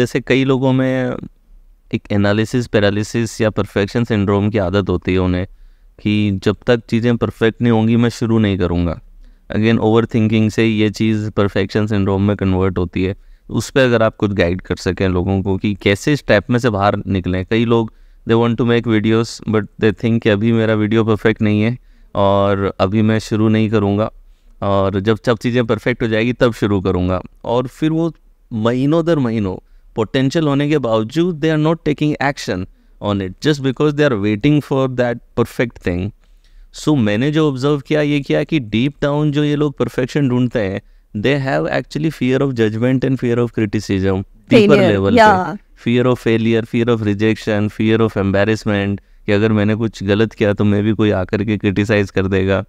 जैसे कई लोगों में एक एनालिसिस पैरालिसिस या परफेक्शन सिंड्रोम की आदत होती है उन्हें कि जब तक चीज़ें परफेक्ट नहीं होंगी मैं शुरू नहीं करूँगा अगेन ओवर थिंकिंग से ये चीज़ परफेक्शन सिंड्रोम में कन्वर्ट होती है उस पर अगर आप कुछ गाइड कर सकें लोगों को कि कैसे इस टाइप में से बाहर निकलें कई लोग they want to make videos but they think कि अभी मेरा वीडियो परफेक्ट नहीं है और अभी मैं शुरू नहीं करूँगा और जब जब चीज़ें परफेक्ट हो जाएगी तब शुरू करूँगा और फिर वो महीनों दर महीनों पोटेंशियल होने के बावजूद they are not taking action on it just because they are waiting for that perfect thing so मैंने जो ऑब्जर्व किया ये किया कि डीप डाउन जो ये लोग परफेक्शन ढूंढते हैं they have actually fear of judgement and fear of criticism deeper level पे fear of failure fear of rejection fear of embarrassment कि अगर मैंने कुछ गलत किया तो मैं भी कोई आकर के क्रिटिसाइज कर देगा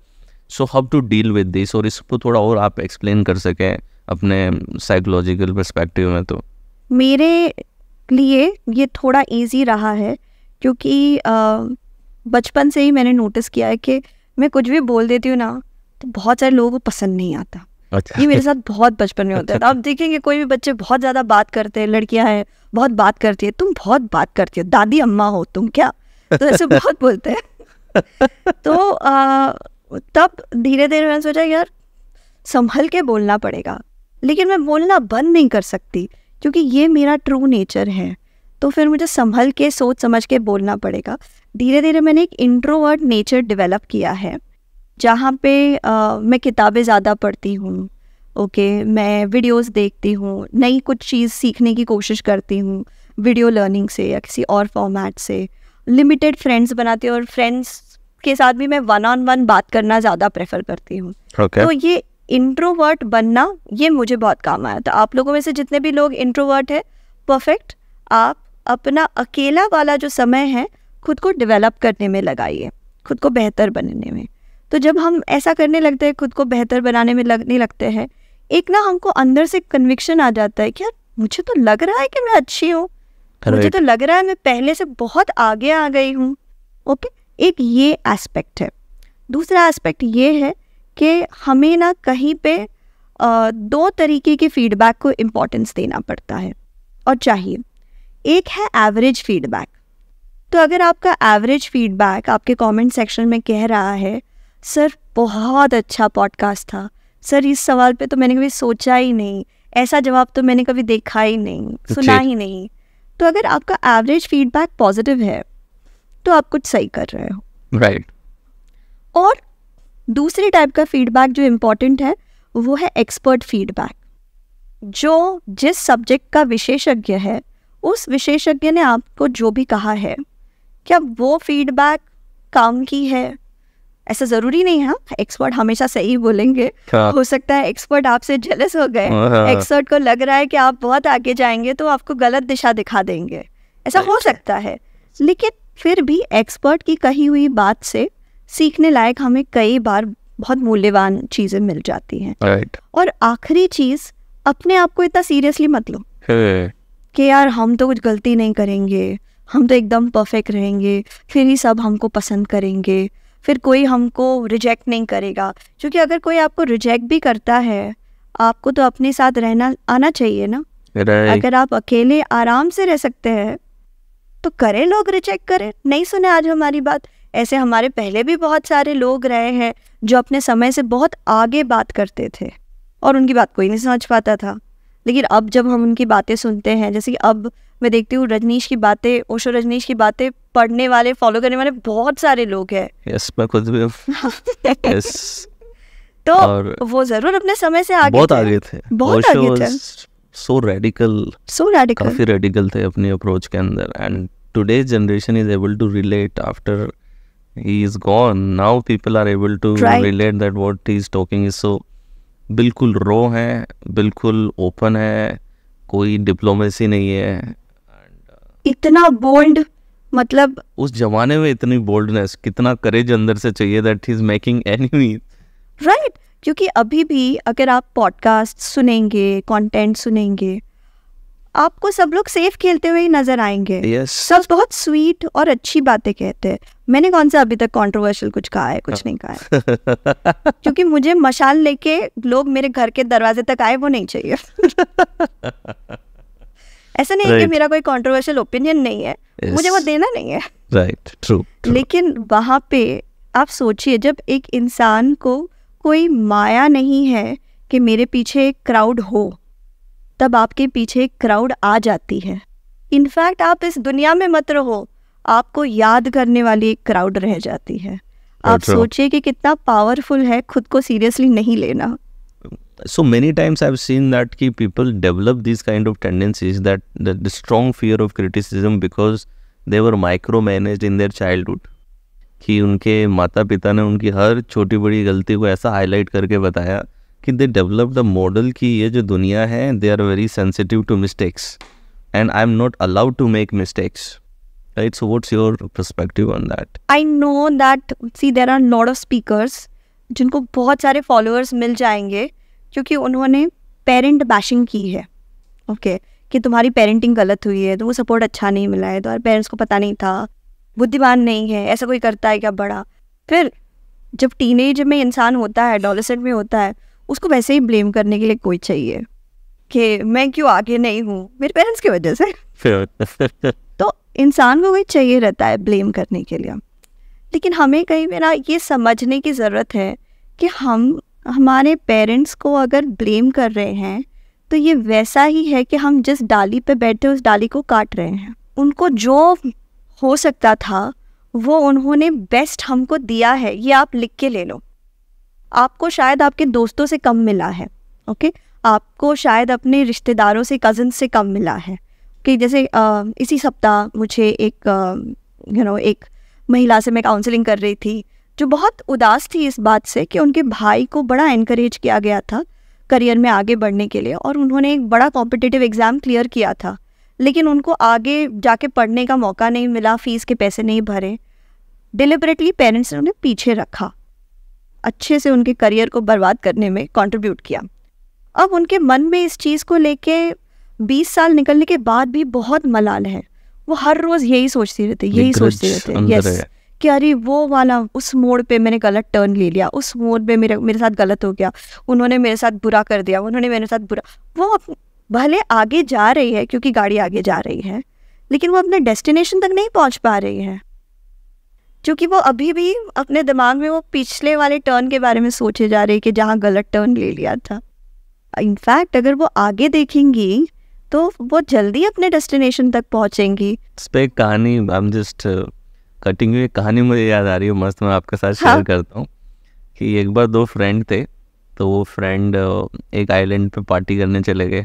so how to deal with this और इसको थोड़ा और आप एक्सप्लेन कर सकें अपने साइकोलॉजिकल परस्पेक्टिव में तो मेरे लिए ये थोड़ा इजी रहा है क्योंकि बचपन से ही मैंने नोटिस किया है कि मैं कुछ भी बोल देती हूँ ना तो बहुत सारे लोगों को पसंद नहीं आता अच्छा। ये मेरे साथ बहुत बचपन में होता है तो आप अच्छा। देखेंगे कोई भी बच्चे बहुत ज़्यादा बात करते हैं लड़कियां हैं बहुत बात करती है तुम बहुत बात करती हो दादी अम्मा हो तुम क्या तो ऐसे बहुत बोलते हैं तो आ, तब धीरे धीरे मैंने सोचा यार संभल के बोलना पड़ेगा लेकिन मैं बोलना बंद नहीं कर सकती क्योंकि ये मेरा ट्रू नेचर है तो फिर मुझे संभल के सोच समझ के बोलना पड़ेगा धीरे धीरे मैंने एक इंट्रोवर्ट नेचर डेवलप किया है जहाँ पे आ, मैं किताबें ज़्यादा पढ़ती हूँ ओके मैं वीडियोस देखती हूँ नई कुछ चीज़ सीखने की कोशिश करती हूँ वीडियो लर्निंग से या किसी और फॉर्मेट से लिमिटेड फ्रेंड्स बनाती हूँ और फ्रेंड्स के साथ भी मैं वन ऑन वन बात करना ज़्यादा प्रेफर करती हूँ okay. तो ये इंट्रोवर्ट बनना ये मुझे बहुत काम आया था आप लोगों में से जितने भी लोग इंट्रोवर्ट है परफेक्ट आप अपना अकेला वाला जो समय है खुद को डेवलप करने में लगाइए खुद को बेहतर बनने में तो जब हम ऐसा करने लगते हैं खुद को बेहतर बनाने में लगने लगते हैं एक ना हमको अंदर से कन्विक्शन आ जाता है कि यार मुझे तो लग रहा है कि मैं अच्छी हूँ मुझे तो लग रहा है मैं पहले से बहुत आगे आ गई हूँ ओके एक ये एस्पेक्ट है दूसरा एस्पेक्ट ये है कि हमें ना कहीं पे आ, दो तरीके के फीडबैक को इम्पोर्टेंस देना पड़ता है और चाहिए एक है एवरेज फीडबैक तो अगर आपका एवरेज फीडबैक आपके कमेंट सेक्शन में कह रहा है सर बहुत अच्छा पॉडकास्ट था सर इस सवाल पे तो मैंने कभी सोचा ही नहीं ऐसा जवाब तो मैंने कभी देखा ही नहीं तो सुना ही नहीं तो अगर आपका एवरेज फीडबैक पॉजिटिव है तो आप कुछ सही कर रहे हो राइट right. और दूसरे टाइप का फीडबैक जो इम्पोर्टेंट है वो है एक्सपर्ट फीडबैक जो जिस सब्जेक्ट का विशेषज्ञ है उस विशेषज्ञ ने आपको जो भी कहा है क्या वो फीडबैक काम की है ऐसा ज़रूरी नहीं है एक्सपर्ट हाँ, हमेशा सही बोलेंगे हाँ। हो सकता है एक्सपर्ट आपसे जेलस हो गए एक्सपर्ट हाँ, को लग रहा है कि आप बहुत आगे जाएंगे तो आपको गलत दिशा दिखा देंगे ऐसा हो अच्छा। सकता है लेकिन फिर भी एक्सपर्ट की कही हुई बात से सीखने लायक हमें कई बार बहुत मूल्यवान चीजें मिल जाती हैं right. और आखिरी चीज अपने आप को इतना सीरियसली मत लो hey. कि यार हम तो कुछ गलती नहीं करेंगे हम तो एकदम परफेक्ट रहेंगे फिर ही सब हमको पसंद करेंगे फिर कोई हमको रिजेक्ट नहीं करेगा क्योंकि अगर कोई आपको रिजेक्ट भी करता है आपको तो अपने साथ रहना आना चाहिए ना right. अगर आप अकेले आराम से रह सकते हैं तो करें लोग रिजेक्ट करें नहीं सुने आज हमारी बात ऐसे हमारे पहले भी बहुत सारे लोग रहे हैं जो अपने समय से बहुत आगे बात करते थे और उनकी बात कोई नहीं समझ पाता था लेकिन अब जब हम उनकी बातें सुनते हैं जैसे कि अब मैं देखती हूँ रजनीश की बातें ओशो रजनीश की बातें पढ़ने वाले फॉलो करने वाले बहुत सारे लोग हैं yes, मैं खुद भी yes. तो और वो जरूर अपने समय से आगे बहुत आगे थे बहुत आगे थे सो रेडिकल सो रेडिकल काफी रेडिकल थे अपनी अप्रोच के अंदर and today generation is able to relate after he is gone now people are able to right. relate that what he is talking is so बिल्कुल रो है बिल्कुल open है कोई डिप्लोमेसी नहीं है इतना बोल्ड मतलब uh, उस जमाने में इतनी बोल्डनेस कितना करेज अंदर से चाहिए that is making enemies right क्योंकि अभी भी अगर आप पॉडकास्ट सुनेंगे कंटेंट सुनेंगे आपको सब लोग सेफ खेलते हुए ही नजर आएंगे yes. सब बहुत स्वीट और अच्छी बातें कहते हैं मैंने कौन सा अभी तक कंट्रोवर्शियल कुछ कहा है कुछ नहीं कहा है क्योंकि मुझे मशाल लेके लोग मेरे घर के दरवाजे तक आए वो नहीं चाहिए ऐसा नहीं right. है कि मेरा कोई कंट्रोवर्शियल ओपिनियन नहीं है yes. मुझे वो देना नहीं है राइट right. ट्रू लेकिन वहां पे आप सोचिए जब एक इंसान को कोई माया नहीं है कि मेरे पीछे एक क्राउड हो तब आपके पीछे क्राउड आ जाती है इनफैक्ट आप इस दुनिया में मत रहो आपको याद करने वाली एक क्राउड रह जाती है आप अच्छा। सोचिए कि कितना पावरफुल है खुद को सीरियसली नहीं लेना so many times I have seen that कि people develop this kind of tendencies that the the fear of criticism because they were micro micromanaged in their childhood कि उनके माता पिता ने उनकी हर छोटी बड़ी गलती को ऐसा हाईलाइट करके बताया कि दे डेवलप द मॉडल की ये जो दुनिया है they are very sensitive to mistakes and I am not allowed to make mistakes right? So, what's your perspective on that? I know that see there are lot of speakers जिनको बहुत सारे followers मिल जाएंगे क्योंकि उन्होंने parent bashing की है, okay okay? कि तुम्हारी पेरेंटिंग गलत हुई है तो वो सपोर्ट अच्छा नहीं मिला है तुम्हारे तो पेरेंट्स को पता नहीं था बुद्धिमान नहीं है ऐसा कोई करता है क्या बड़ा फिर जब टीनेज में इंसान होता है एडोलसेंट में होता है उसको वैसे ही ब्लेम करने के लिए कोई चाहिए कि मैं क्यों आगे नहीं हूँ मेरे पेरेंट्स की वजह से इंसान को कोई चाहिए रहता है ब्लेम करने के लिए लेकिन हमें कहीं मेरा ये समझने की ज़रूरत है कि हम हमारे पेरेंट्स को अगर ब्लेम कर रहे हैं तो ये वैसा ही है कि हम जिस डाली पे बैठे उस डाली को काट रहे हैं उनको जो हो सकता था वो उन्होंने बेस्ट हमको दिया है ये आप लिख के ले लो आपको शायद आपके दोस्तों से कम मिला है ओके आपको शायद अपने रिश्तेदारों से कज़न से कम मिला है कि जैसे uh, इसी सप्ताह मुझे एक you uh, know you know, एक महिला से मैं काउंसलिंग कर रही थी जो बहुत उदास थी इस बात से कि उनके भाई को बड़ा इनक्रेज किया गया था करियर में आगे बढ़ने के लिए और उन्होंने एक बड़ा कॉम्पिटिटिव एग्ज़ाम क्लियर किया था लेकिन उनको आगे जाके पढ़ने का मौका नहीं मिला फीस के पैसे नहीं भरे डिलिबरेटली पेरेंट्स ने उन्हें पीछे रखा अच्छे से उनके करियर को बर्बाद करने में कंट्रीब्यूट किया अब उनके मन में इस चीज़ को लेके बीस साल निकलने के बाद भी बहुत मलाल है वो हर रोज यही सोचती रहती यही सोचती रहती यस कि अरे वो वाला उस मोड़ पे मैंने गलत टर्न ले लिया उस मोड़ पे मेरे मेरे साथ गलत हो गया उन्होंने मेरे साथ बुरा कर दिया उन्होंने मेरे साथ बुरा वो भले आगे जा रही है क्योंकि गाड़ी आगे जा रही है लेकिन वो अपने डेस्टिनेशन तक नहीं पहुंच पा रही है क्योंकि वो अभी भी अपने दिमाग में वो पिछले वाले टर्न के बारे में सोचे जा रही है कि जहाँ गलत टर्न ले लिया था इनफैक्ट अगर वो आगे देखेंगी तो वो जल्दी अपने डेस्टिनेशन तक पहुँचेंगी इस पर कहानी आई एम जस्ट कटिंग हुई कहानी मुझे याद आ रही है मस्त मैं आपके साथ शेयर हाँ। करता हूँ कि एक बार दो फ्रेंड थे तो वो फ्रेंड uh, एक आइलैंड पे पार्टी करने चले गए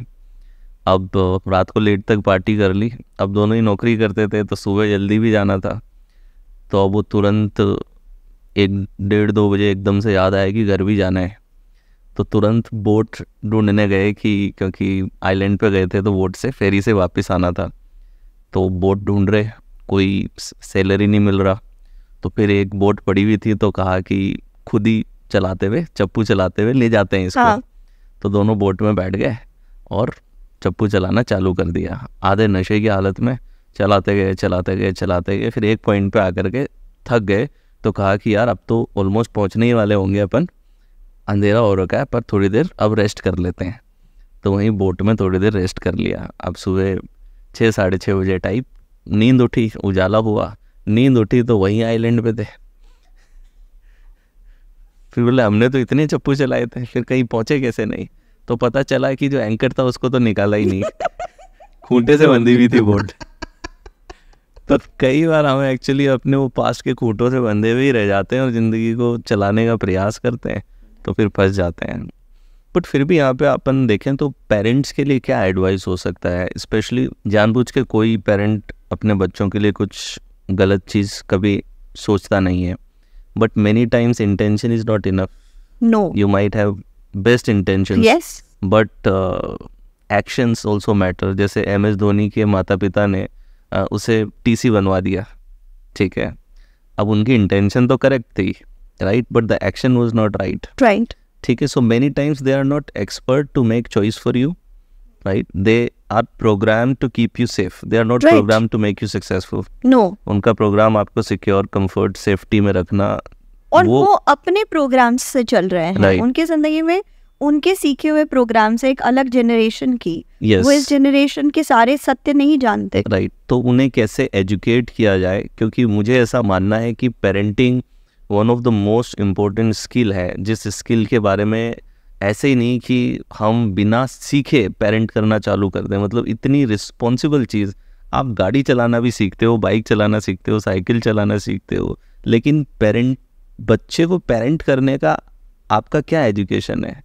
अब uh, रात को लेट तक पार्टी कर ली अब दोनों ही नौकरी करते थे तो सुबह जल्दी भी जाना था तो अब वो तुरंत एक डेढ़ दो बजे एकदम से याद आया कि घर भी जाना है तो तुरंत बोट ढूंढने गए कि क्योंकि आइलैंड पे गए थे तो बोट से फेरी से वापस आना था तो बोट ढूंढ रहे कोई सैलरी नहीं मिल रहा तो फिर एक बोट पड़ी हुई थी तो कहा कि खुद ही चलाते हुए चप्पू चलाते हुए ले जाते हैं इसको हाँ। तो दोनों बोट में बैठ गए और चप्पू चलाना चालू कर दिया आधे नशे की हालत में चलाते गए चलाते गए चलाते गए फिर एक पॉइंट पे आकर के थक गए तो कहा कि यार अब तो ऑलमोस्ट पहुंचने ही वाले होंगे अपन अंधेरा हो रखा है पर थोड़ी देर अब रेस्ट कर लेते हैं तो वहीं बोट में थोड़ी देर रेस्ट कर लिया अब सुबह छः साढ़े छः बजे टाइप नींद उठी उजाला हुआ नींद उठी तो वहीं आइलैंड पे थे फिर बोले हमने तो इतने चप्पू चलाए थे फिर कहीं पहुँचे कैसे नहीं तो पता चला कि जो एंकर था उसको तो निकाला ही नहीं खूंटे से बंधी हुई थी बोट तो कई बार हम एक्चुअली अपने वो पास्ट के खूंटों से बंधे हुए ही रह जाते हैं और ज़िंदगी को चलाने का प्रयास करते हैं तो फिर फंस जाते हैं बट फिर भी यहाँ पे अपन देखें तो पेरेंट्स के लिए क्या एडवाइस हो सकता है स्पेशली जानबूझ के कोई पेरेंट अपने बच्चों के लिए कुछ गलत चीज़ कभी सोचता नहीं है but many times intention is not enough no you might have best intention but actions also matter जैसे एम एस धोनी के माता पिता ने uh, उसे टी सी बनवा दिया ठीक है अब उनकी इंटेंशन तो करेक्ट थी right but the action was not right right ठीक है so many times they are not expert to make choice for you right they are program to keep you safe they are not program to make you successful no उनका program आपको secure comfort safety में रखना और वो, वो अपने programme से चल रहे हैं right. उनके जिंदगी में उनके सीखे हुए प्रोग्राम से एक अलग जनरेशन की yes. वो इस जनरेशन के सारे सत्य नहीं जानते राइट right. तो उन्हें कैसे एजुकेट किया जाए क्योंकि मुझे ऐसा मानना है कि parenting one of the most important skill है जिस स्किल के बारे में ऐसे ही नहीं कि हम बिना सीखे पेरेंट करना चालू कर दें मतलब इतनी रिस्पॉन्सिबल चीज़ आप गाड़ी चलाना भी सीखते हो बाइक चलाना सीखते हो साइकिल चलाना सीखते हो लेकिन पेरेंट बच्चे को पेरेंट करने का आपका क्या एजुकेशन है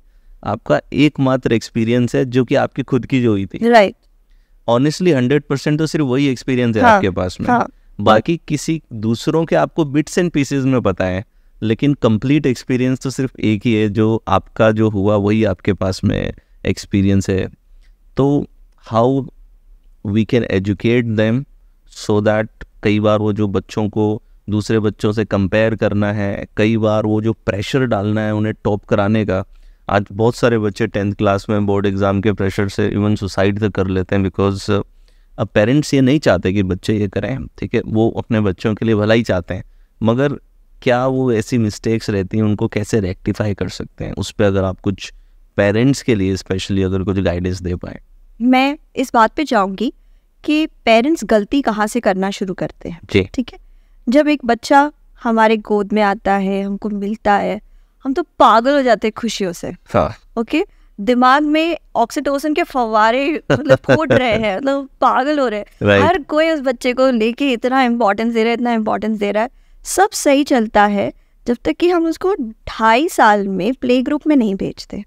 आपका एकमात्र एक्सपीरियंस है जो कि आपकी खुद की जो हुई थी राइट ऑनेस्टली हंड्रेड परसेंट तो सिर्फ वही एक्सपीरियंस है हाँ, आपके पास में हाँ. बाकी किसी दूसरों के आपको बिट्स एंड पीसेज में पता है लेकिन कंप्लीट एक्सपीरियंस तो सिर्फ एक ही है जो आपका जो हुआ वही आपके पास में एक्सपीरियंस है तो how we can educate them so that कई बार वो जो बच्चों को दूसरे बच्चों से कंपेयर करना है कई बार वो जो प्रेशर डालना है उन्हें टॉप कराने का आज बहुत सारे बच्चे टेंथ क्लास में बोर्ड एग्ज़ाम के प्रेशर से इवन सुसाइड तक कर लेते हैं बिकॉज अब पेरेंट्स ये नहीं चाहते कि बच्चे ये करें ठीक है वो अपने बच्चों के लिए भला ही चाहते हैं मगर क्या वो ऐसी मिस्टेक्स रहती हैं उनको कैसे रेक्टिफाई कर सकते हैं उस पर अगर आप कुछ पेरेंट्स के लिए स्पेशली अगर कुछ गाइडेंस दे पाए मैं इस बात पे जाऊंगी कि पेरेंट्स गलती कहाँ से करना शुरू करते हैं जी ठीक है जब एक बच्चा हमारे गोद में आता है हमको मिलता है हम तो पागल हो जाते हैं खुशियों से हाँ ओके okay? दिमाग में ऑक्सीटोसिन के फवारे मतलब फूट रहे हैं मतलब पागल हो रहे हैं right. हर कोई उस बच्चे को लेके इतना इम्पोर्टेंस दे रहा है इतना इम्पोर्टेंस दे रहा है सब सही चलता है जब तक कि हम उसको ढाई साल में प्ले ग्रुप में नहीं भेजते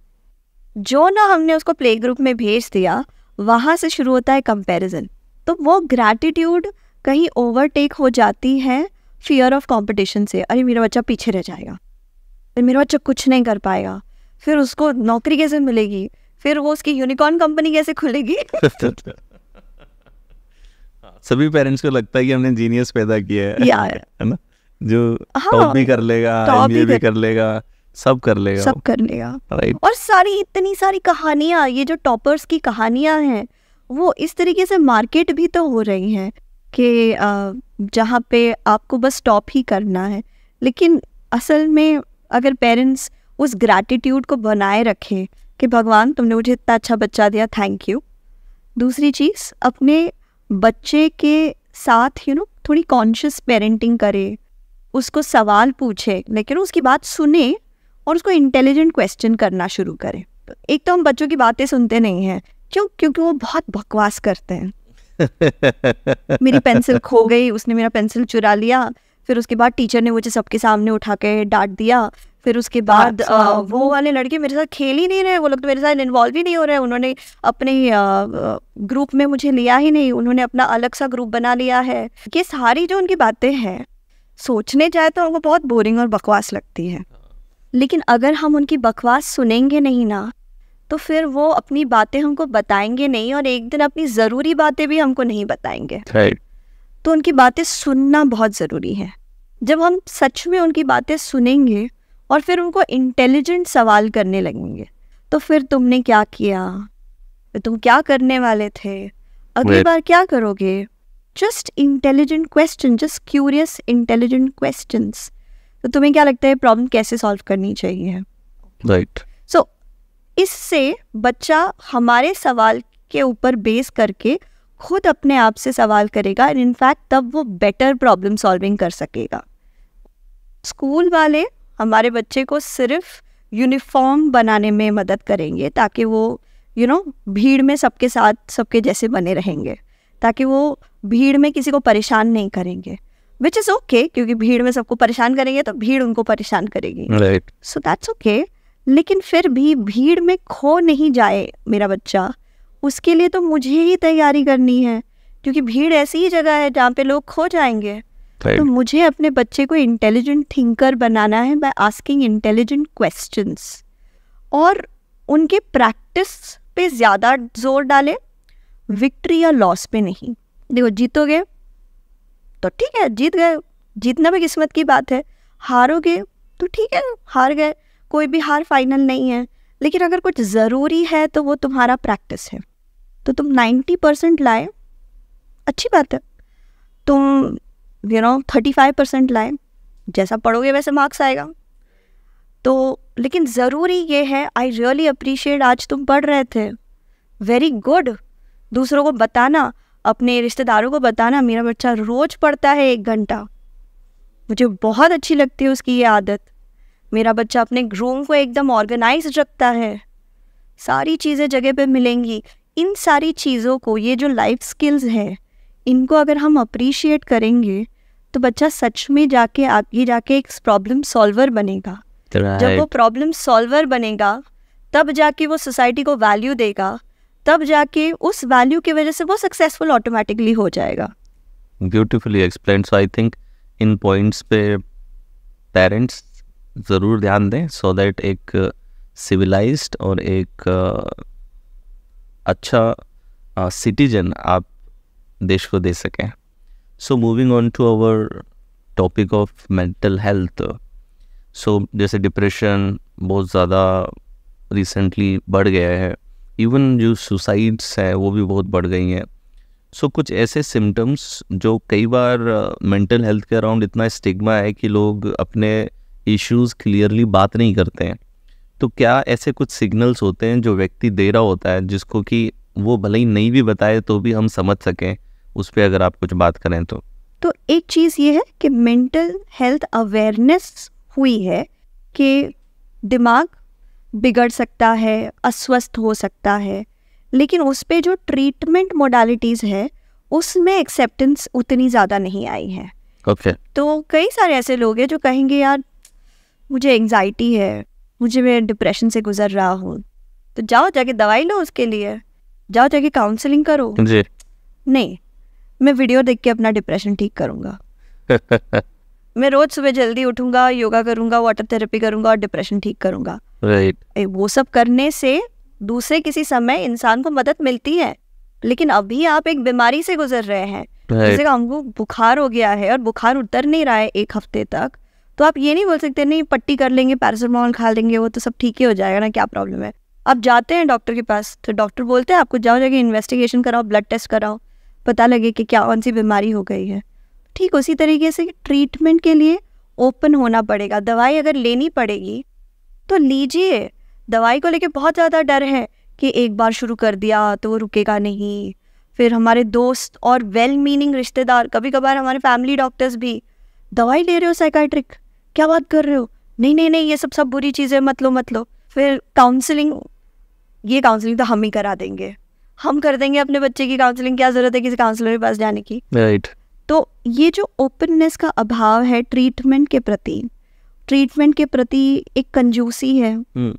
जो ना हमने उसको प्ले ग्रुप में भेज दिया वहाँ से शुरू होता है कंपेरिजन तो वो ग्रैटिट्यूड कहीं ओवरटेक हो जाती है फियर ऑफ कॉम्पिटिशन से अरे मेरा बच्चा पीछे रह जाएगा अरे मेरा बच्चा कुछ नहीं कर पाएगा फिर उसको नौकरी कैसे मिलेगी फिर वो उसकी यूनिकॉर्न कंपनी कैसे खुलेगी सभी पेरेंट्स को लगता है कि हमने जीनियस पैदा किया है ना जो हाँ, टॉप भी कर लेगा एमबीए भी कर लेगा सब कर लेगा सब कर लेगा राइट और सारी इतनी सारी कहानियां ये जो टॉपर्स की कहानियां हैं वो इस तरीके से मार्केट भी तो हो रही हैं कि जहाँ पे आपको बस टॉप ही करना है लेकिन असल में अगर पेरेंट्स उस ग्रैटिट्यूड को बनाए रखें कि भगवान तुमने मुझे इतना अच्छा बच्चा दिया थैंक यू दूसरी चीज़ अपने बच्चे के साथ यू नो थोड़ी कॉन्शियस पेरेंटिंग करे उसको सवाल पूछे लेकिन उसकी बात सुने और उसको इंटेलिजेंट क्वेश्चन करना शुरू करें एक तो हम बच्चों की बातें सुनते नहीं हैं क्यों क्योंकि वो बहुत बकवास करते हैं मेरी पेंसिल खो गई उसने मेरा पेंसिल चुरा लिया फिर उसके बाद टीचर ने मुझे सबके सामने उठा के डांट दिया फिर उसके हाँ, बाद आ, अच्छा, आ, वो वाले लड़के मेरे साथ खेल ही नहीं रहे वो लोग तो मेरे साथ इन्वॉल्व ही नहीं हो रहे उन्होंने अपने ग्रुप में मुझे लिया ही नहीं उन्होंने अपना अलग सा ग्रुप बना लिया है ये सारी जो उनकी बातें हैं सोचने जाए तो उनको बहुत बोरिंग और बकवास लगती है लेकिन अगर हम उनकी बकवास सुनेंगे नहीं ना तो फिर वो अपनी बातें हमको बताएंगे नहीं और एक दिन अपनी ज़रूरी बातें भी हमको नहीं बताएंगे तो उनकी बातें सुनना बहुत ज़रूरी है जब हम सच में उनकी बातें सुनेंगे और फिर उनको इंटेलिजेंट सवाल करने लगेंगे तो फिर तुमने क्या किया तो तुम क्या करने वाले थे अगली Wait. बार क्या करोगे just intelligent question just curious intelligent question तो तुम्हें क्या लगता है प्रॉब्लम कैसे सॉल्व करनी चाहिए राइट सो so, इससे बच्चा हमारे सवाल के ऊपर बेस करके खुद अपने आप से सवाल करेगा एंड इनफैक्ट तब वो बेटर प्रॉब्लम सॉल्विंग कर सकेगा स्कूल वाले हमारे बच्चे को सिर्फ यूनिफॉर्म बनाने में मदद करेंगे ताकि वो यू you नो know, भीड़ में सबके साथ सबके जैसे बने रहेंगे ताकि वो भीड़ में किसी को परेशान नहीं करेंगे विच इज़ ओके क्योंकि भीड़ में सबको परेशान करेंगे तो भीड़ उनको परेशान करेगी सो दैट्स ओके लेकिन फिर भी भीड़ में खो नहीं जाए मेरा बच्चा उसके लिए तो मुझे ही तैयारी करनी है क्योंकि भीड़ ऐसी ही जगह है जहाँ पे लोग खो जाएंगे तो मुझे अपने बच्चे को इंटेलिजेंट थिंकर बनाना है बाय आस्किंग इंटेलिजेंट क्वेश्चंस और उनके प्रैक्टिस पे ज़्यादा जोर डालें विक्ट्री या लॉस पे नहीं देखो जीतोगे तो ठीक है जीत गए जीतना भी किस्मत की बात है हारोगे तो ठीक है हार गए कोई भी हार फाइनल नहीं है लेकिन अगर कुछ ज़रूरी है तो वो तुम्हारा प्रैक्टिस है तो तुम नाइन्टी परसेंट लाए अच्छी बात है तुम you know thirty five percent लाए जैसा पढ़ोगे वैसे मार्क्स आएगा तो लेकिन ज़रूरी ये है आई रियली अप्रिशिएट आज तुम पढ़ रहे थे वेरी गुड दूसरों को बताना अपने रिश्तेदारों को बताना मेरा बच्चा रोज़ पढ़ता है एक घंटा मुझे बहुत अच्छी लगती है उसकी ये आदत मेरा बच्चा अपने रूम को एकदम ऑर्गेनाइज रखता है सारी चीज़ें जगह पे मिलेंगी इन सारी चीज़ों को ये जो लाइफ स्किल्स है इनको अगर हम अप्रिशिएट करेंगे तो बच्चा सच में जाके आगे जाके एक प्रॉब्लम सॉल्वर बनेगा right. जब वो प्रॉब्लम सॉल्वर बनेगा तब जाके वो सोसाइटी को वैल्यू देगा तब जाके उस वैल्यू की वजह से वो सक्सेसफुल ऑटोमेटिकली हो जाएगा beautifully explain so I think in points पे पेरेंट्स ज़रूर ध्यान दें सो so दैट एक सिविलाइज्ड uh, और एक uh, अच्छा सिटीजन uh, आप देश को दे सकें so moving on to our topic of mental health so जैसे डिप्रेशन बहुत ज़्यादा रिसेंटली बढ़ गया है इवन जो सुसाइड्स हैं वो भी बहुत बढ़ गई हैं सो so, कुछ ऐसे सिम्टम्स जो कई बार मेंटल हेल्थ के अराउंड इतना स्टिग्मा है कि लोग अपने इश्यूज क्लियरली बात नहीं करते हैं तो क्या ऐसे कुछ सिग्नल्स होते हैं जो व्यक्ति दे रहा होता है जिसको कि वो भले ही नहीं भी बताए तो भी हम समझ सकें उस पर अगर आप कुछ बात करें तो तो एक चीज़ ये है कि मेंटल हेल्थ अवेयरनेस हुई है कि दिमाग बिगड़ सकता है अस्वस्थ हो सकता है लेकिन उस पर जो ट्रीटमेंट मोडालिटीज़ है उसमें एक्सेप्टेंस उतनी ज़्यादा नहीं आई है ओके okay. तो कई सारे ऐसे लोग हैं जो कहेंगे यार मुझे एंजाइटी है मुझे मैं डिप्रेशन से गुजर रहा हूँ तो जाओ जाके दवाई लो उसके लिए जाओ जाके काउंसलिंग करो जी नहीं मैं वीडियो देख के अपना डिप्रेशन ठीक करूंगा मैं रोज सुबह जल्दी उठूंगा योगा करूंगा वाटर थेरेपी करूंगा और डिप्रेशन ठीक करूंगा राइट right. वो सब करने से दूसरे किसी समय इंसान को मदद मिलती है लेकिन अभी आप एक बीमारी से गुजर रहे हैं right. जैसे हमको बुखार हो गया है और बुखार उतर नहीं रहा है एक हफ्ते तक तो आप ये नहीं बोल सकते नहीं पट्टी कर लेंगे पैरासिटामोल खा लेंगे वो तो सब ठीक ही हो जाएगा ना क्या प्रॉब्लम है आप जाते हैं डॉक्टर के पास तो डॉक्टर बोलते हैं आपको जाओ जाके इन्वेस्टिगेशन कराओ ब्लड टेस्ट कराओ पता लगे कि क्या कौन सी बीमारी हो गई है ठीक उसी तरीके से ट्रीटमेंट के लिए ओपन होना पड़ेगा दवाई अगर लेनी पड़ेगी तो लीजिए दवाई को लेके बहुत ज़्यादा डर है कि एक बार शुरू कर दिया तो वो रुकेगा नहीं फिर हमारे दोस्त और वेल मीनिंग रिश्तेदार कभी कभार हमारे फैमिली डॉक्टर्स भी दवाई ले रहे हो साइकाट्रिक क्या बात कर रहे हो नहीं नहीं नहीं ये सब सब बुरी चीज़ें मत लो मत लो फिर काउंसलिंग ये काउंसलिंग तो हम ही करा देंगे हम कर देंगे अपने बच्चे की काउंसलिंग क्या जरूरत है किसी काउंसलर के पास जाने की राइट right. तो ये जो ओपननेस का अभाव है ट्रीटमेंट के प्रति ट्रीटमेंट के प्रति एक कंजूसी है hmm.